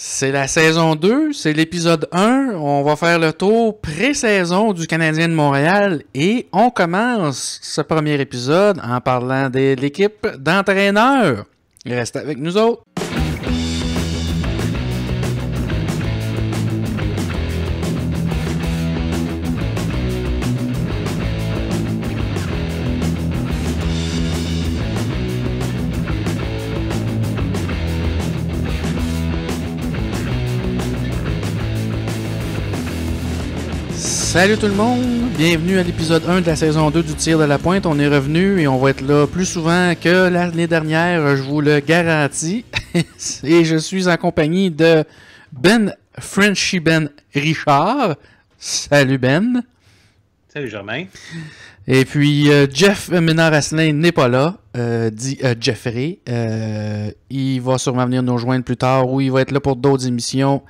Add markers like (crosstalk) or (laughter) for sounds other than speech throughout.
C'est la saison 2, c'est l'épisode 1. On va faire le tour pré-saison du Canadien de Montréal et on commence ce premier épisode en parlant de l'équipe d'entraîneurs. Reste avec nous autres. Salut tout le monde, bienvenue à l'épisode 1 de la saison 2 du tir de la pointe. On est revenu et on va être là plus souvent que l'année dernière, je vous le garantis. (laughs) et je suis en compagnie de Ben Frenchy Ben Richard. Salut Ben. Salut Germain. Et puis euh, Jeff ménard n'est pas là, euh, dit euh, Jeffrey. il va sûrement venir nous rejoindre plus tard ou il va être là pour d'autres émissions.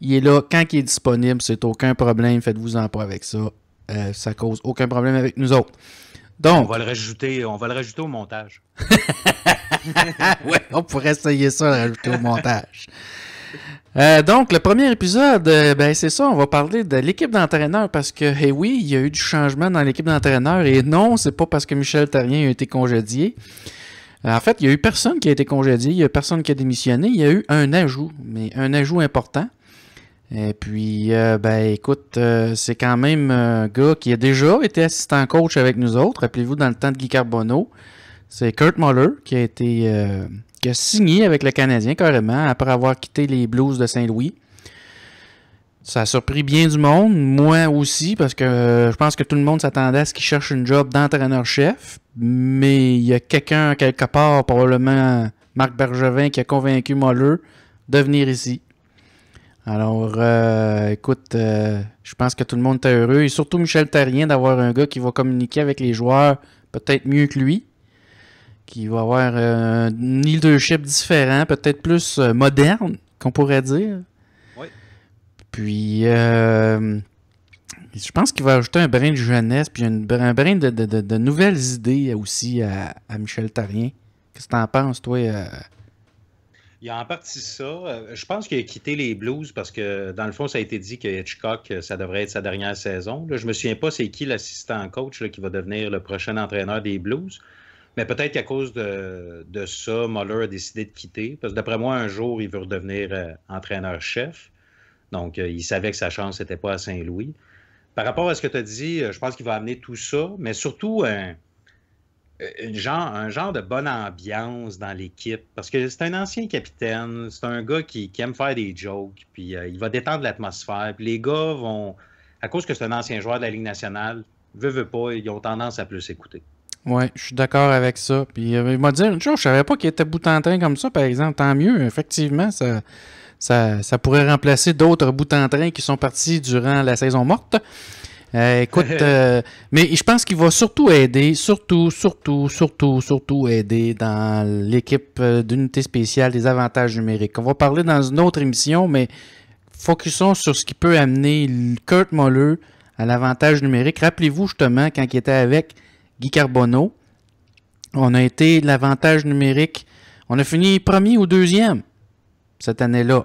Il est là quand il est disponible, c'est aucun problème, faites-vous-en pas avec ça. Euh, ça cause aucun problème avec nous autres. Donc, on va le rajouter, on va le rajouter au montage. (laughs) ouais, on pourrait essayer ça, le rajouter au montage. Euh, donc, le premier épisode, euh, ben, c'est ça, on va parler de l'équipe d'entraîneurs parce que, eh oui, il y a eu du changement dans l'équipe d'entraîneurs et non, c'est pas parce que Michel Tarien a été congédié. en fait, il y a eu personne qui a été congédié, il y a personne qui a démissionné, il y a eu un ajout, mais un ajout important. Et puis, euh, ben écoute, euh, c'est quand même un gars qui a déjà été assistant coach avec nous autres. Rappelez-vous, dans le temps de Guy Carbonneau, c'est Kurt Muller qui a été euh, qui a signé avec le Canadien carrément après avoir quitté les Blues de Saint-Louis. Ça a surpris bien du monde, moi aussi, parce que je pense que tout le monde s'attendait à ce qu'il cherche une job d'entraîneur-chef. Mais il y a quelqu'un quelque part, probablement Marc Bergevin, qui a convaincu Muller de venir ici. Alors, euh, écoute, euh, je pense que tout le monde est heureux. Et surtout Michel Tarien, d'avoir un gars qui va communiquer avec les joueurs peut-être mieux que lui. Qui va avoir euh, un leadership différent, peut-être plus moderne, qu'on pourrait dire. Oui. Puis, je pense qu'il va ajouter un brin de jeunesse, puis un, brin de, nouvelles idées aussi à, Michel Tarien. Qu'est-ce que en penses, toi? Il a en partie ça. Euh, je pense qu'il a quitté les Blues parce que, dans le fond, ça a été dit que Hitchcock, euh, ça devrait être sa dernière saison. Je je me souviens pas c'est qui l'assistant coach qui va devenir le prochain entraîneur des Blues. Mais peut-être qu'à cause de, ça, Muller a décidé de quitter. Parce que d'après moi, un jour, il veut redevenir euh, entraîneur-chef. Donc, il savait que sa chance n'était pas à Saint-Louis. Par rapport à ce que tu as dit, je pense qu'il va amener tout ça, mais surtout un. Euh, genre, un genre de bonne ambiance dans l'équipe. Parce que c'est un ancien capitaine, c'est un gars qui, aime faire des jokes, puis euh, il va détendre l'atmosphère. Puis les gars vont, à cause que c'est un ancien joueur de la Ligue nationale, veut, veut pas, ils ont tendance à plus écouter Oui, je suis d'accord avec ça. Puis euh, il m'a dit une chose, je savais pas qu'il était bout en train comme ça, par exemple. Tant mieux, effectivement, ça, ça, ça pourrait remplacer d'autres bouts en train qui sont partis durant la saison morte. Euh, écoute, euh, (laughs) mais je pense qu'il va surtout aider, surtout, surtout, surtout, surtout aider dans l'équipe euh, d'unité spéciale des avantages numériques. On va parler dans une autre émission, mais focusons sur ce qui peut amener Kurt Molleux à l'avantage numérique. Rappelez-vous justement quand il était avec Guy Carbonneau, on a été l'avantage numérique, on a fini premier ou deuxième cette année-là.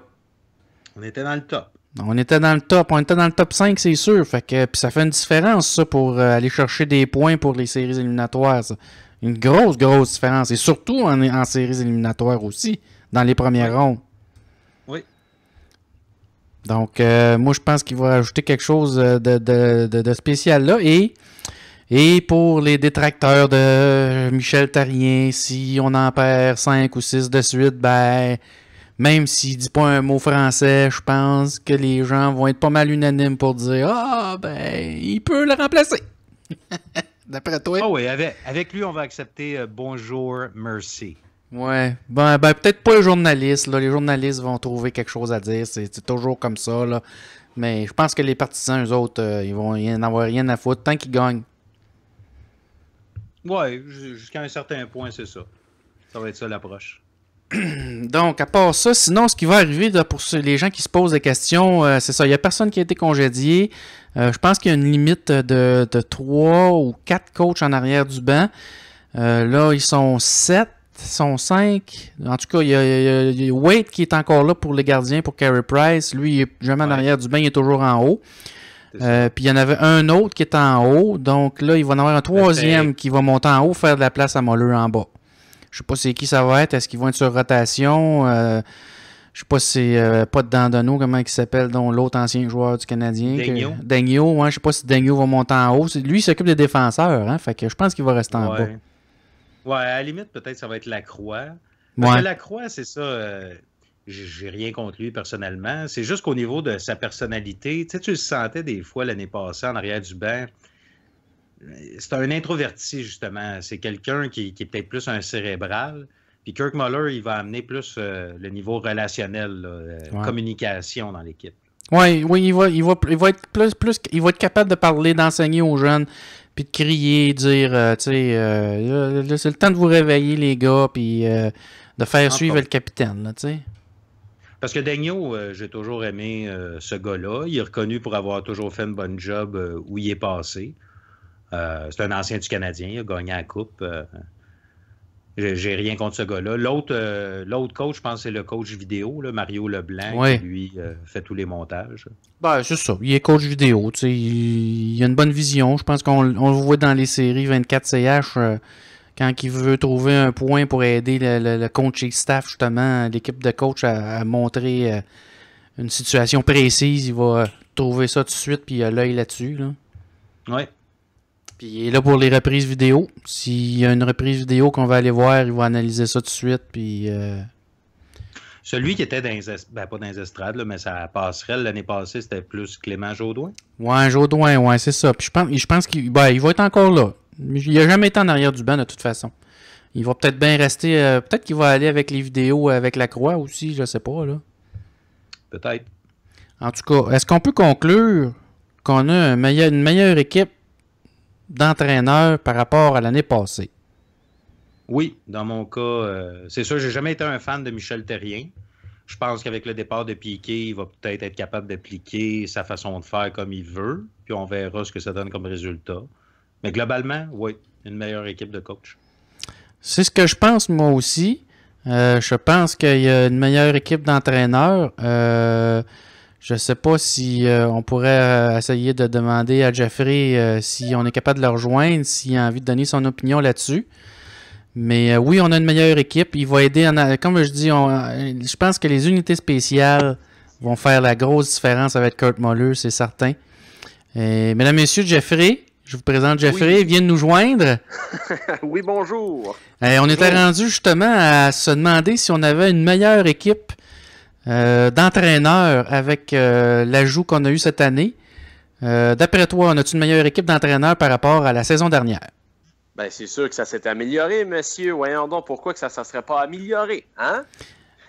On était dans le top. On était dans le top, on était dans le top 5, c'est sûr. Fait que puis ça fait une différence, ça, pour euh, aller chercher des points pour les séries éliminatoires. Une grosse, grosse différence. Et surtout en, en séries éliminatoires aussi, dans les premières ronds. rondes. Oui. Donc, euh, moi, je pense qu'il va rajouter quelque chose euh, de, spécial là. Et, et pour les détracteurs de Michel Tarien, si on en perd 5 ou 6 de suite, ben même s'il dit pas un mot français, je pense que les gens vont être pas mal unanimes pour dire Ah, ben, il peut le remplacer. (laughs) D'après toi. Ah oui, avec, lui, on va accepter euh, bonjour, merci. Ouais, ben, ben peut-être pas les journalistes. Là. Les journalistes vont trouver quelque chose à dire. C'est toujours comme ça. Là. Mais je pense que les partisans, eux autres, euh, ils vont n'avoir rien à foutre tant qu'ils gagnent. Ouais, jusqu'à un certain point, c'est ça. Ça va être ça l'approche. (clears throat) Donc, à part ça, sinon, ce qui va arriver pour les gens qui se posent des questions, euh, c'est ça. Il n'y a personne qui a été congédié. Euh, je pense qu'il y a une limite de, trois ou quatre coachs en arrière du banc. Euh, là, ils sont sept, ils sont cinq. En tout cas, il y, a, Wade qui est encore là pour les gardiens, pour Carey Price. Lui, il n'est jamais en arrière du banc, il est toujours en haut. puis il y en avait un autre qui est en haut. Donc là, il va en avoir un troisième qui va monter en haut, faire de la place à Molleux en bas. Je ne sais pas c'est qui ça va être. Est-ce qu'ils vont être sur rotation? Je euh, je sais pas si c'est euh, pas de Dandano, comment il s'appelle, dont l'autre ancien joueur du Canadien. Dagno. Que, je sais pas si Dagno va monter en haut. Lui, il s'occupe des défenseurs, hein, fait que je pense qu'il va rester en bas. Ouais, à la limite, peut-être ça va être Lacroix. Mais Lacroix, c'est ça. Euh, J'ai rien contre lui personnellement. C'est juste qu'au niveau de sa personnalité, tu sais, tu le sentais des fois l'année passée en arrière du banc c'est un introverti, justement. C'est quelqu'un qui, est peut-être plus un cérébral. Puis Kirk Muller, il va amener plus euh, le niveau relationnel, euh, communication dans l'équipe. Oui, il, va, être plus, il va être capable de parler, d'enseigner aux jeunes, puis de crier, dire, euh, tu sais, c'est le temps de vous réveiller, les gars, puis de faire suivre le capitaine, Parce que Dagno, j'ai toujours aimé ce gars-là. Il est reconnu pour avoir toujours fait un bon job où il est passé. Euh, c'est un ancien du Canadien, il a gagné la Coupe. Euh, j'ai rien contre ce gars-là. L'autre, euh, coach, je pense, c'est le coach vidéo, Mario Leblanc, qui lui fait tous les montages. Ben, c'est ça. Il est coach vidéo. il, a une bonne vision. Je pense qu'on le voit dans les séries 24CH quand il veut trouver un point pour aider le, le, le staff, justement, l'équipe de coach à, montrer une situation précise. Il va trouver ça tout de suite puis il a l'œil là-dessus. Là. Oui. Puis il est là pour les reprises vidéo. S'il y a une reprise vidéo qu'on va aller voir, il va analyser ça tout de suite. Puis. Euh, Celui qui était dans les, ben, pas dans estrades, mais sa passerelle l'année passée, c'était plus Clément Jaudoin. Ouais, Jaudoin, ouais, c'est ça. Puis je pense, qu'il ben, va être encore là. Il n'a jamais été en arrière du banc de toute façon. Il va peut-être bien rester. Euh, peut-être qu'il va aller avec les vidéos avec la croix aussi, je ne sais pas. là. Peut-être. En tout cas, est-ce qu'on peut conclure qu'on a une meilleure équipe d'entraîneur par rapport à l'année passée. Oui, dans mon cas, euh, c'est sûr, j'ai jamais été un fan de Michel Terrien. Je pense qu'avec le départ de Piquet, il va peut-être être capable d'appliquer sa façon de faire comme il veut, puis on verra ce que ça donne comme résultat. Mais globalement, oui, une meilleure équipe de coach. C'est ce que je pense moi aussi. Euh, je pense qu'il y a une meilleure équipe d'entraîneurs. Euh, je ne sais pas si euh, on pourrait euh, essayer de demander à Jeffrey euh, si on est capable de le rejoindre, s'il a envie de donner son opinion là-dessus. Mais oui, on a une meilleure équipe. Il va aider. comme je dis, je pense que les unités spéciales vont faire la grosse différence avec Kurt Moller, c'est certain. Et, mesdames, Messieurs, Jeffrey, je vous présente Jeffrey, viens de nous joindre. (laughs) oui, bonjour. Eh, on était rendu justement à se demander si on avait une meilleure équipe euh, d'entraîneur avec euh, l'ajout qu'on a eu cette année. Euh, d'après toi, on a une meilleure équipe d'entraîneurs par rapport à la saison dernière? Bien, c'est sûr que ça s'est amélioré, monsieur. Voyons donc pourquoi que ça ne serait pas amélioré, hein?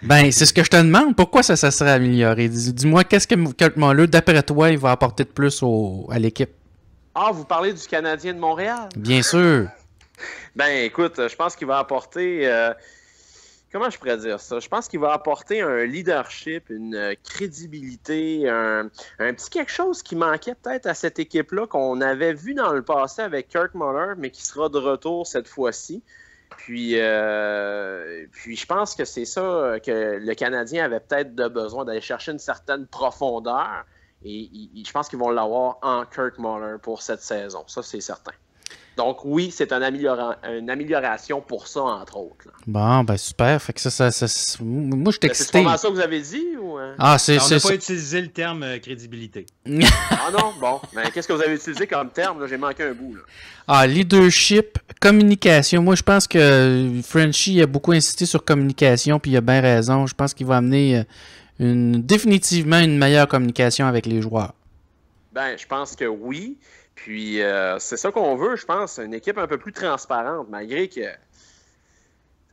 Ben, c'est ce que je te demande. Pourquoi ça, ça serait amélioré? Dis-moi, qu'est-ce que Kurt d'après toi, il va apporter de plus à l'équipe? Ah, vous parlez du Canadien de Montréal? Bien sûr. ben, écoute, je pense qu'il va apporter comment je pourrais dire ça? Je pense qu'il va apporter un leadership, une euh, crédibilité, un, petit quelque chose qui manquait peut-être à cette équipe-là qu'on avait vu dans le passé avec Kirk Muller, mais qui sera de retour cette fois-ci. Puis, euh, puis je pense que c'est ça euh, que le Canadien avait peut-être besoin d'aller chercher une certaine profondeur. Et, je pense qu'ils vont l'avoir en Kirk Muller pour cette saison. Ça, c'est certain. Donc oui, c'est une, amélioration pour ça, entre autres. Bon, ben super. Fait que ça, ça, moi, je t'excite. C'est c'est ça que vous avez dit hein? Ah, c'est... On n'a pas utilisé le terme euh, crédibilité. (laughs) ah non? Bon. Ben, qu'est-ce que vous avez utilisé comme terme? J'ai manqué un bout. Là. Ah, leadership, communication. Moi, je pense que euh, Frenchy a beaucoup insisté sur communication, puis il a bien raison. Je pense qu'il va amener euh, une, définitivement une meilleure communication avec les joueurs. Ben, je pense que oui. Puis euh, c'est ça qu'on veut, je pense, une équipe un peu plus transparente, malgré que.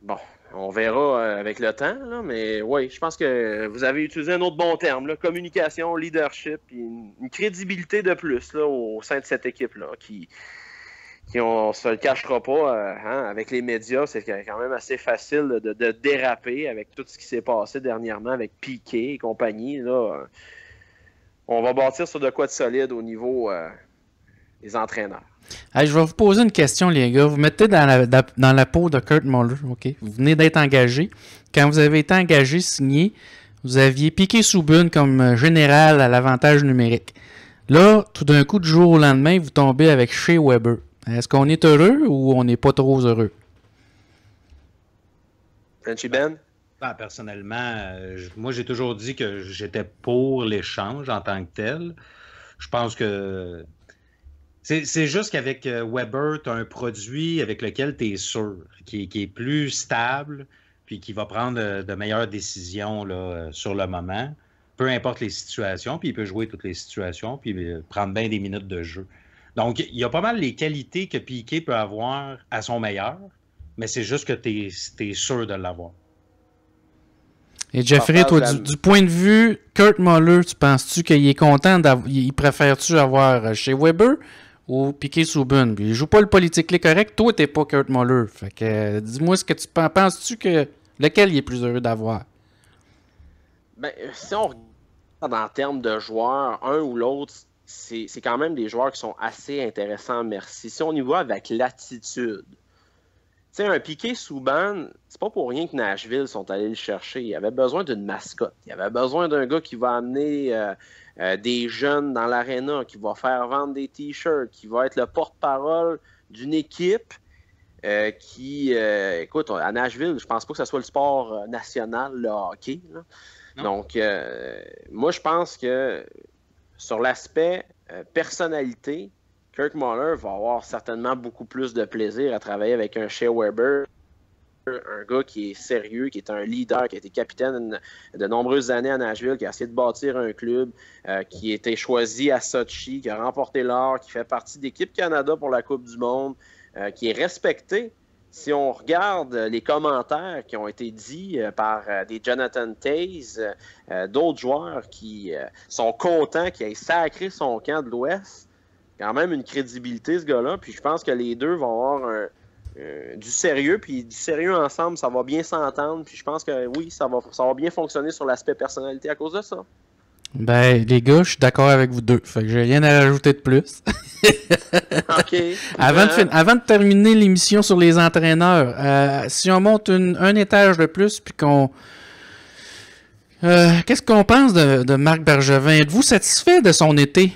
Bon, on verra euh, avec le temps, là, mais oui, je pense que vous avez utilisé un autre bon terme, là, communication, leadership, une, crédibilité de plus là, au sein de cette équipe-là, qui, qui on se le cachera pas, euh, hein, avec les médias, c'est quand même assez facile de, déraper avec tout ce qui s'est passé dernièrement avec Piquet et compagnie. Là. On va bâtir sur de quoi de solide au niveau, les entraîneurs. je vais vous poser une question, les gars. Vous mettez dans la, peau de Kurt Muller, OK? Vous venez d'être engagé. Quand vous avez été engagé, signé, vous aviez piqué sous bun comme euh, général à l'avantage numérique. Là, tout d'un coup, du jour au lendemain, vous tombez avec Shea Weber. Est-ce qu'on est heureux ou on n'est pas trop heureux? Frenchie ben? ben? personnellement, euh, moi, j'ai toujours dit que j'étais pour l'échange en tant que tel. Je pense que c'est juste qu'avec euh, Weber, tu as un produit avec lequel tu es sûr, qui, est plus stable, puis qui va prendre euh, de, meilleures décisions euh, sur le moment, peu importe les situations, puis il peut jouer toutes les situations, puis prendre bien des minutes de jeu. Donc, il y a pas mal les qualités que Piquet peut avoir à son meilleur, mais c'est juste que tu es, sûr de l'avoir. Et Jeffrey, toi, du, point de vue Kurt Muller, tu penses-tu qu'il est content Il préfère-tu avoir chez Weber ou piquet Souban, Il ne joue pas le politique correct, toi tu n'es pas Kurt Muller. Fait que euh, dis-moi ce que tu penses. Penses-tu que lequel il est plus heureux d'avoir? Ben, si on regarde en termes de joueurs, un ou l'autre, c'est quand même des joueurs qui sont assez intéressants, merci. Si on y voit avec l'attitude, tu sais, un piqué Souban, c'est pas pour rien que Nashville sont allés le chercher. Il avait besoin d'une mascotte. Il avait besoin d'un gars qui va amener euh, euh, des jeunes dans l'aréna, qui va faire vendre des t-shirts, qui vont être le porte-parole d'une équipe euh, qui, euh, écoute, à Nashville, je pense pas que ce soit le sport national, le hockey. Donc, moi, je pense que sur l'aspect personnalité, Kirk Muller va avoir certainement beaucoup plus de plaisir à travailler avec un Shea Weber un gars qui est sérieux, qui est un leader, qui a été capitaine de nombreuses années à Nashville, qui a essayé de bâtir un club, euh, qui a été choisi à Sochi, qui a remporté l'or, qui fait partie d'équipe Canada pour la Coupe du Monde, euh, qui est respecté. Si on regarde les commentaires qui ont été dits euh, par des Jonathan Taze, d'autres joueurs qui sont contents qu'il ait sacré son camp de l'Ouest, quand même une crédibilité, ce gars-là. Puis je pense que les deux vont avoir un, euh, du sérieux, puis du sérieux ensemble, ça va bien s'entendre, puis je pense que oui, ça va, ça va bien fonctionner sur l'aspect personnalité à cause de ça. Ben, les gars, je suis d'accord avec vous deux. Fait que j'ai rien à rajouter de plus. (laughs) OK. Euh. Avant, de, terminer l'émission sur les entraîneurs, euh, si on monte un étage de plus, puis qu'on. Qu'est-ce qu'on pense de, de Marc Bergevin? Êtes-vous satisfait de son été?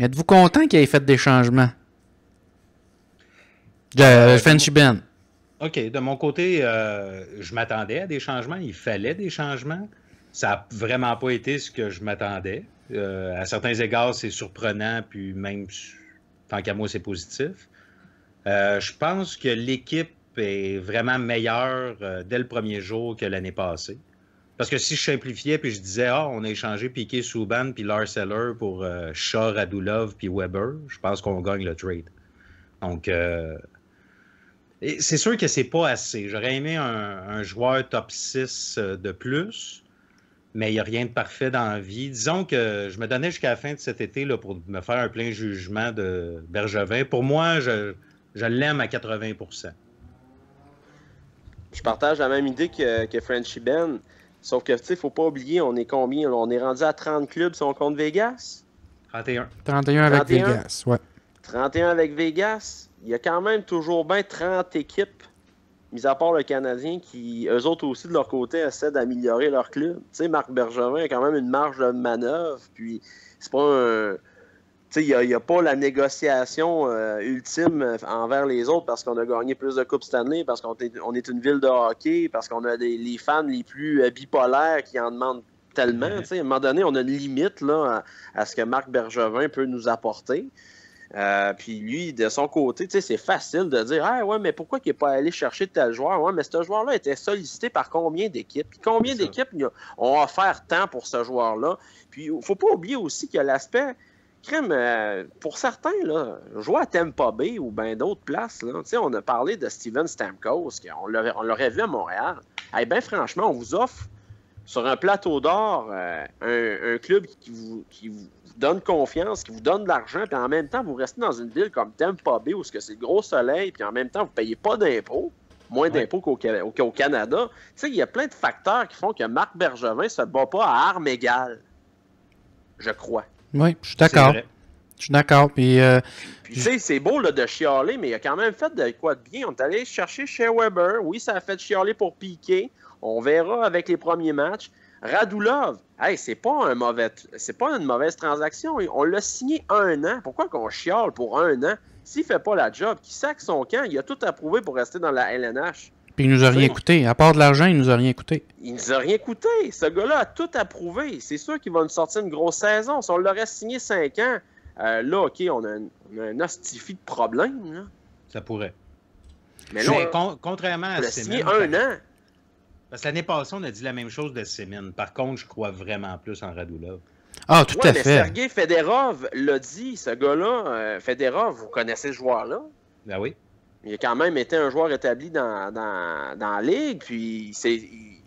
Êtes-vous content qu'il ait fait des changements? De euh, euh, Fancy Ben. OK, de mon côté, euh, je m'attendais à des changements. Il fallait des changements. Ça n'a vraiment pas été ce que je m'attendais. à certains égards, c'est surprenant, puis même, tant qu'à moi, c'est positif. je pense que l'équipe est vraiment meilleure dès le premier jour que l'année passée. Parce que si je simplifiais puis je disais, ah, on a échangé Piqué, Souban puis Lars Eller pour Shaw, Radulov puis Weber, je pense qu'on gagne le trade. Donc, c'est sûr que c'est pas assez. J'aurais aimé un, joueur top 6 euh, de plus, mais il n'y a rien de parfait dans la vie. Disons que je me donnais jusqu'à la fin de cet été là, pour me faire un plein jugement de Bergevin. Pour moi, je, l'aime à 80 Je partage la même idée que, que Frenchy Ben. Sauf que, tu faut pas oublier, on est combien? On est rendu à 30 clubs si on compte Vegas? 31. 31 avec Vegas, ouais. 31 avec Vegas il y a quand même toujours bien 30 équipes, mis à part le Canadien, qui, eux autres aussi, de leur côté, essaient d'améliorer leur club. Tu sais, Marc Bergevin a quand même une marge de manœuvre, puis c'est pas un. Tu sais, il n'y a, pas la négociation euh, ultime envers les autres parce qu'on a gagné plus de coupes cette année, parce qu'on est, une ville de hockey, parce qu'on a des, les fans les plus euh, bipolaires qui en demandent tellement. Mhm. À un moment donné, on a une limite là, à, ce que Marc Bergevin peut nous apporter. Euh, puis lui, de son côté, c'est facile de dire Ah ouais, mais pourquoi il n'est pas allé chercher tel joueur Ouais, mais ce joueur-là était sollicité par combien d'équipes Puis combien d'équipes ont offert tant pour ce joueur-là Puis il ne faut pas oublier aussi que l'aspect. Crème, euh, pour certains, là, jouer à Tampa Bay ou bien d'autres places, on a parlé de Steven Stamkos, on l'aurait vu à Montréal. Eh bien, franchement, on vous offre sur un plateau d'or euh, un, un, club qui vous, qui vous donne confiance, qui vous donne de l'argent, puis en même temps, vous restez dans une ville comme Tampa Bay où c'est le gros soleil, puis en même temps, vous ne payez pas d'impôts, moins d'impôts qu'au Canada. Tu sais, il y a plein de facteurs qui font que Marc Bergevin se bat pas à armes égales. Je crois. Oui, je suis d'accord. Je suis d'accord. Puis, euh, tu sais, c'est beau de chialer, mais il a quand même fait de quoi de bien. On est allé chercher chez Weber. Oui, ça a fait chialer pour piquer. On verra avec les premiers matchs. Radulov, c'est pas un mauvais, une mauvaise transaction. On l'a signé un an. Pourquoi qu'on chiale pour un an? S'il fait pas la job, qui sac son camp, il a tout approuvé pour rester dans la LNH. Puis il nous a rien coûté. À part de l'argent, il nous a rien coûté. Il nous a rien coûté. Ce gars-là a tout approuvé. C'est sûr qu'il va nous sortir une grosse saison. Si on l'aurait signé cinq ans, euh, là, OK, on a, un, ostifie de problème. Ça pourrait. Mais là, contrairement à signé un an. Parce que l'année passée, on a dit la même chose de Sémine. Par contre, je crois vraiment plus en Radulov. Ah, tout à fait. Sergei Federov l'a dit, ce gars-là. Euh, vous connaissez ce joueur-là? Ben oui. Il a quand même été un joueur établi dans, la ligue, puis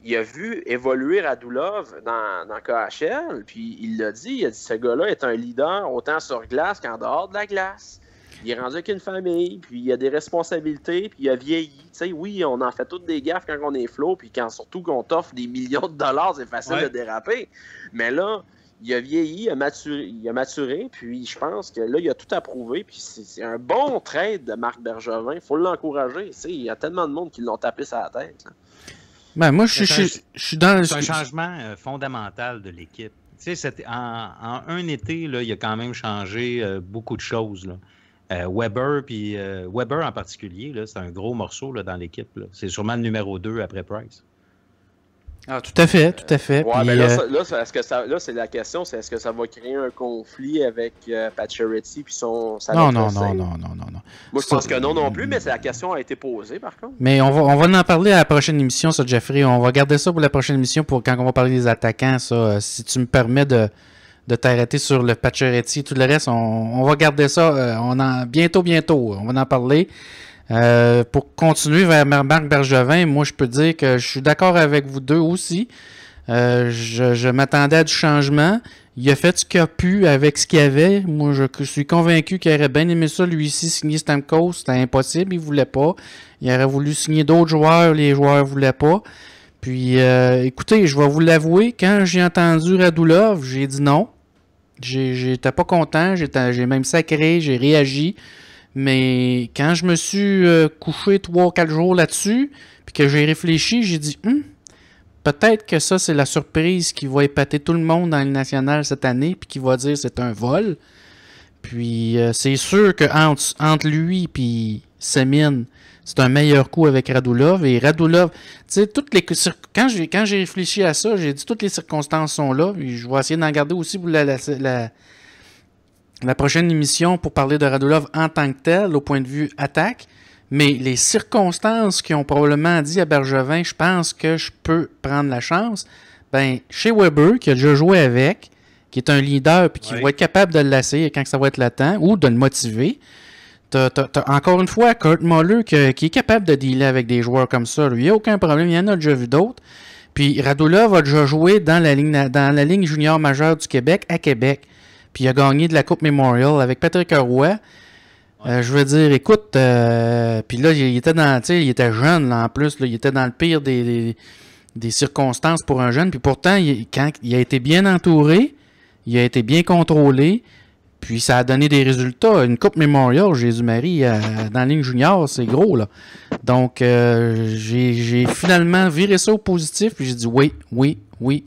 il, a vu évoluer Radulov dans, dans KHL, puis il l'a dit, il a dit ce gars-là est un leader autant sur glace qu'en dehors de la glace il est rendu avec une famille, puis il a des responsabilités, puis il a vieilli. Tu sais, oui, on en fait toutes des gaffes quand on est flot, puis quand surtout qu'on t'offre des millions de dollars, c'est facile de déraper. Mais là, il a vieilli, il a maturé, puis je pense que là, il a tout approuvé, puis c'est un bon trade de Marc Bergevin. Il faut l'encourager. Il y a tellement de monde qui l'ont tapé sur la tête. Ben, moi, je suis dans C'est un changement euh, fondamental de l'équipe. Tu sais, en, un été, là, il a quand même changé euh, beaucoup de choses. Là. Euh, Weber, puis euh, Weber en particulier, c'est un gros morceau dans l'équipe. C'est sûrement le numéro 2 après Price. Ah, tout à fait, tout à fait. mais là, c'est la question, c'est est-ce que ça va créer un conflit avec euh, Pacioretty puis son salaire non, non, non, non, non, non, non. Moi, je pense que non non plus, mais la question a été posée par contre. Mais on va, on va en parler à la prochaine émission, ça, Jeffrey. On va garder ça pour la prochaine émission pour quand on va parler des attaquants, ça. Euh, si tu me permets de, de t'arrêter sur le Pacioretty. Tout le reste, on, va garder ça euh, on bientôt, bientôt. On va en parler. Euh, pour continuer vers Marc Bergevin, moi, je peux dire que je suis d'accord avec vous deux aussi. Euh, je, m'attendais à du changement. Il a fait ce qu'il a pu avec ce qu'il avait. Moi, je suis convaincu qu'il aurait bien aimé ça, lui ici, signer Stamkos. C'était impossible, il voulait pas. Il aurait voulu signer d'autres joueurs, les joueurs voulaient pas. Puis, écoutez, je vais vous l'avouer, quand j'ai entendu Radulov, j'ai dit non. J'étais pas content, j'ai même sacré, j'ai réagi. Mais quand je me suis euh, couché couché ou quatre jours là-dessus, puis que j'ai réfléchi, j'ai dit hum, peut-être que ça, c'est la surprise qui va épater tout le monde dans le national cette année, puis qui va dire c'est un vol. Puis euh, c'est sûr que entre, lui et Semine, c'est un meilleur coup avec Radulov. Et Radulov, tu sais, toutes les quand j'ai quand j'ai réfléchi à ça, j'ai dit toutes les circonstances sont là. je vais essayer d'en garder aussi pour la, la, prochaine émission pour parler de Radulov en tant que tel, au point de vue attaque. Mais les circonstances qui ont probablement dit à Bergevin, je pense que je peux prendre la chance. Ben, chez Weber, qui a déjà joué avec, qui est un leader puis qui va être capable de le lasser quand ça va être latent ou de le motiver encore une fois Kurt Molleux qui, est capable de dealer avec des joueurs comme ça. Lui, il n'y a aucun problème. Il y en a déjà vu d'autres. Puis Radula a déjà joué dans la ligne, dans la ligne junior majeure du Québec à Québec. Puis il a gagné de la Coupe Memorial avec Patrick Roy. Euh, je veux dire, écoute, euh, puis là, il était dans, il était jeune en plus, il était dans le pire des, des, circonstances pour un jeune. Puis pourtant, quand, il a été bien entouré, il a été bien contrôlé. Puis ça a donné des résultats. Une Coupe Memorial, Jésus-Marie, euh, dans la ligne junior, c'est gros, là. Donc, euh, j'ai finalement viré ça au positif, puis j'ai dit oui, oui, oui,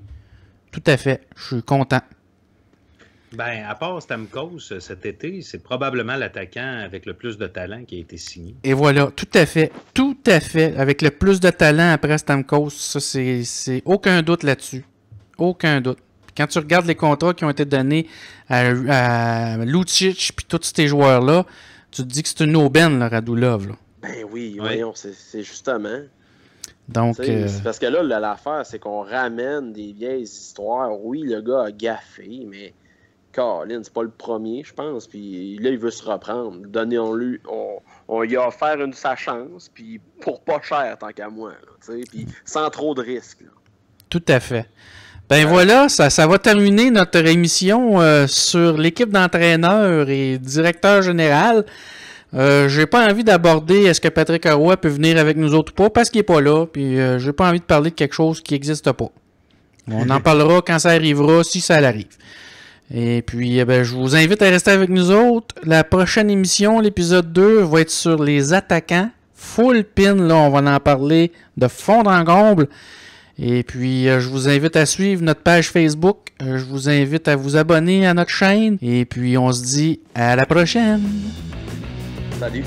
tout à fait, je suis content. Ben, à part Stamkos, euh, cet été, c'est probablement l'attaquant avec le plus de talent qui a été signé. Et voilà, tout à fait, tout à fait, avec le plus de talent après Stamkos, ça, c'est aucun doute là-dessus. Aucun doute. Quand tu regardes les contrats qui ont été donnés à, à Lucic puis tous ces joueurs-là, tu te dis que c'est une aubaine, le Radulov. Ben oui, voyons, c'est justement. Donc, euh, Parce que là, l'affaire, c'est qu'on ramène des vieilles histoires. Oui, le gars a gaffé, mais Colin, c'est pas le premier, je pense. Puis là, il veut se reprendre. donnez lui on, lui a offert une, sa chance, puis pour pas cher, tant qu'à moi. puis sans trop de risques. Tout à fait. Ben euh, voilà, ça, ça va terminer notre émission euh, sur l'équipe d'entraîneurs et directeur général. Je euh, j'ai pas envie d'aborder est-ce que Patrick Arroy peut venir avec nous autres ou pas parce qu'il est pas là, puis j'ai pas envie de parler de quelque chose qui n'existe pas. On en (laughs) parlera quand ça arrivera, si ça l'arrive. Et puis, eh ben, je vous invite à rester avec nous autres. La prochaine émission, l'épisode 2, va être sur les attaquants. Full pin, là, on va en parler de fond en comble. Et puis, euh, je vous invite à suivre notre page Facebook. Euh, je vous invite à vous abonner à notre chaîne. Et puis, on se dit à la prochaine. Salut.